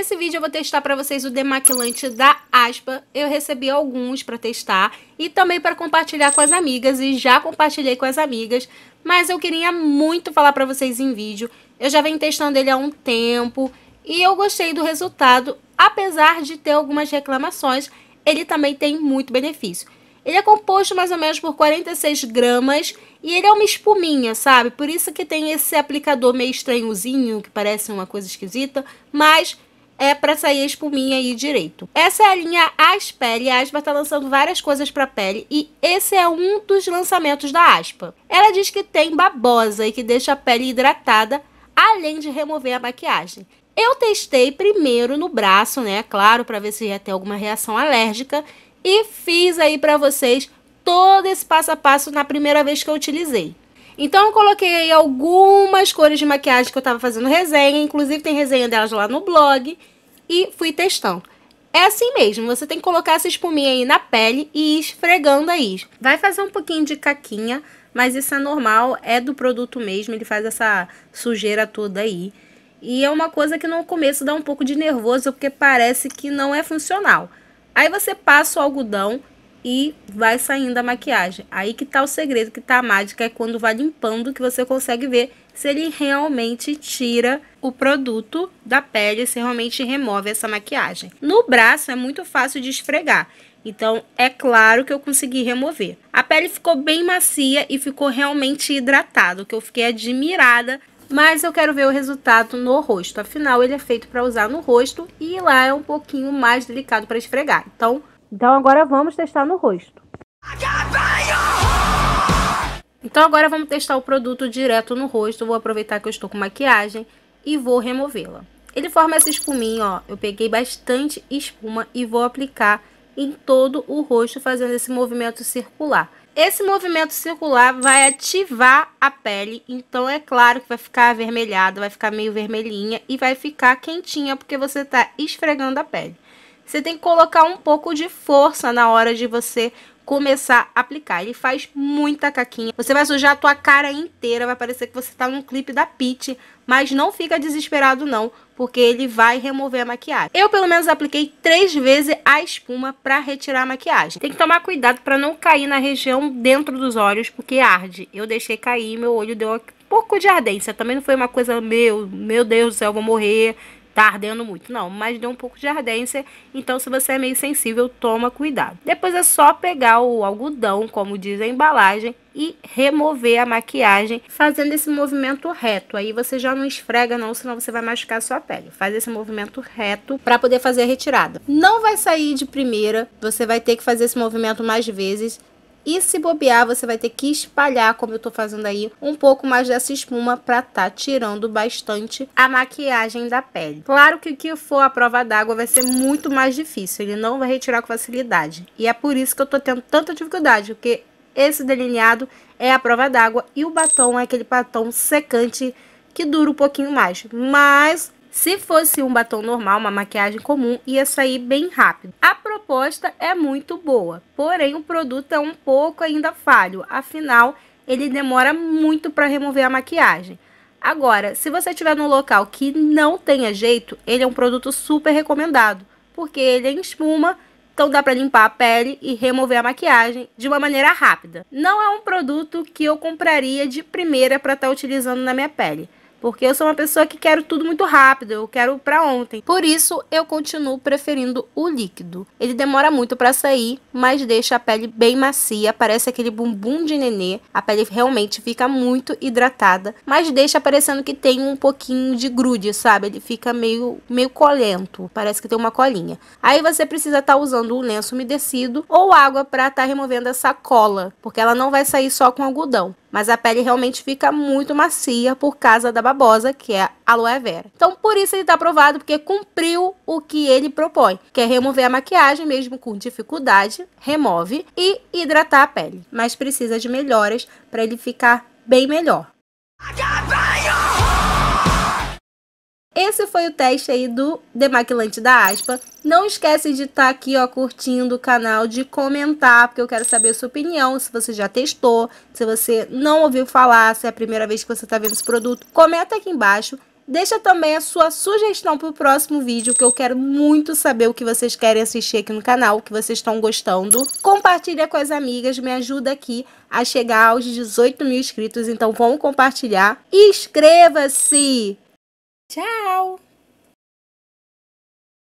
Nesse vídeo eu vou testar para vocês o demaquilante da Aspa. Eu recebi alguns para testar e também para compartilhar com as amigas e já compartilhei com as amigas, mas eu queria muito falar para vocês em vídeo. Eu já venho testando ele há um tempo e eu gostei do resultado, apesar de ter algumas reclamações, ele também tem muito benefício. Ele é composto mais ou menos por 46 gramas e ele é uma espuminha, sabe? Por isso que tem esse aplicador meio estranhozinho, que parece uma coisa esquisita, mas é para sair a espuminha aí direito. Essa é a linha Aspele. A Aspa tá lançando várias coisas para pele e esse é um dos lançamentos da Aspa. Ela diz que tem babosa e que deixa a pele hidratada, além de remover a maquiagem. Eu testei primeiro no braço, né, claro, para ver se ia ter alguma reação alérgica e fiz aí para vocês todo esse passo a passo na primeira vez que eu utilizei. Então eu coloquei algumas cores de maquiagem que eu tava fazendo resenha, inclusive tem resenha delas lá no blog, e fui testando. É assim mesmo, você tem que colocar essa espuminha aí na pele e ir esfregando aí. Vai fazer um pouquinho de caquinha, mas isso é normal, é do produto mesmo, ele faz essa sujeira toda aí. E é uma coisa que no começo dá um pouco de nervoso, porque parece que não é funcional. Aí você passa o algodão, e vai saindo a maquiagem. Aí que tá o segredo, que tá a mágica, é quando vai limpando que você consegue ver se ele realmente tira o produto da pele, se realmente remove essa maquiagem. No braço é muito fácil de esfregar, então é claro que eu consegui remover. A pele ficou bem macia e ficou realmente hidratado, que eu fiquei admirada mas eu quero ver o resultado no rosto. Afinal, ele é feito para usar no rosto e lá é um pouquinho mais delicado para esfregar. Então, então agora vamos testar no rosto. Então agora vamos testar o produto direto no rosto. Vou aproveitar que eu estou com maquiagem e vou removê-la. Ele forma essa espuminha, ó. Eu peguei bastante espuma e vou aplicar em todo o rosto fazendo esse movimento circular. Esse movimento circular vai ativar a pele, então é claro que vai ficar avermelhada, vai ficar meio vermelhinha e vai ficar quentinha porque você está esfregando a pele você tem que colocar um pouco de força na hora de você começar a aplicar. Ele faz muita caquinha. Você vai sujar a tua cara inteira, vai parecer que você tá num clipe da Pit. mas não fica desesperado não, porque ele vai remover a maquiagem. Eu pelo menos apliquei três vezes a espuma para retirar a maquiagem. Tem que tomar cuidado para não cair na região dentro dos olhos, porque arde. Eu deixei cair, meu olho deu um pouco de ardência. Também não foi uma coisa, meu, meu Deus do céu, vou morrer tá ardendo muito, não, mas deu um pouco de ardência, então se você é meio sensível, toma cuidado. Depois é só pegar o algodão, como diz a embalagem, e remover a maquiagem fazendo esse movimento reto. Aí você já não esfrega não, senão você vai machucar a sua pele. Faz esse movimento reto para poder fazer a retirada. Não vai sair de primeira, você vai ter que fazer esse movimento mais vezes. E se bobear, você vai ter que espalhar, como eu tô fazendo aí, um pouco mais dessa espuma pra tá tirando bastante a maquiagem da pele. Claro que o que for a prova d'água vai ser muito mais difícil, ele não vai retirar com facilidade. E é por isso que eu tô tendo tanta dificuldade, porque esse delineado é a prova d'água e o batom é aquele batom secante que dura um pouquinho mais. Mas se fosse um batom normal, uma maquiagem comum, ia sair bem rápido. A proposta é muito boa, porém o produto é um pouco ainda falho, afinal ele demora muito para remover a maquiagem. Agora, se você estiver num local que não tenha jeito, ele é um produto super recomendado, porque ele é em espuma, então dá para limpar a pele e remover a maquiagem de uma maneira rápida. Não é um produto que eu compraria de primeira para estar tá utilizando na minha pele porque eu sou uma pessoa que quero tudo muito rápido, eu quero para ontem. Por isso eu continuo preferindo o líquido. Ele demora muito para sair, mas deixa a pele bem macia, parece aquele bumbum de nenê. A pele realmente fica muito hidratada, mas deixa parecendo que tem um pouquinho de grude, sabe? Ele fica meio meio colento, parece que tem uma colinha. Aí você precisa estar tá usando um lenço umedecido ou água para estar tá removendo essa cola, porque ela não vai sair só com algodão mas a pele realmente fica muito macia por causa da babosa, que é aloe vera. Então, por isso ele está aprovado, porque cumpriu o que ele propõe, que é remover a maquiagem mesmo com dificuldade, remove e hidratar a pele, mas precisa de melhoras para ele ficar bem melhor. Esse foi o teste aí do demaquilante da aspa. Não esquece de estar tá aqui, ó, curtindo o canal, de comentar, porque eu quero saber a sua opinião, se você já testou, se você não ouviu falar, se é a primeira vez que você está vendo esse produto. Comenta aqui embaixo. Deixa também a sua sugestão para o próximo vídeo, que eu quero muito saber o que vocês querem assistir aqui no canal, o que vocês estão gostando. Compartilha com as amigas, me ajuda aqui a chegar aos 18 mil inscritos, então vamos compartilhar. Inscreva-se! Tchau!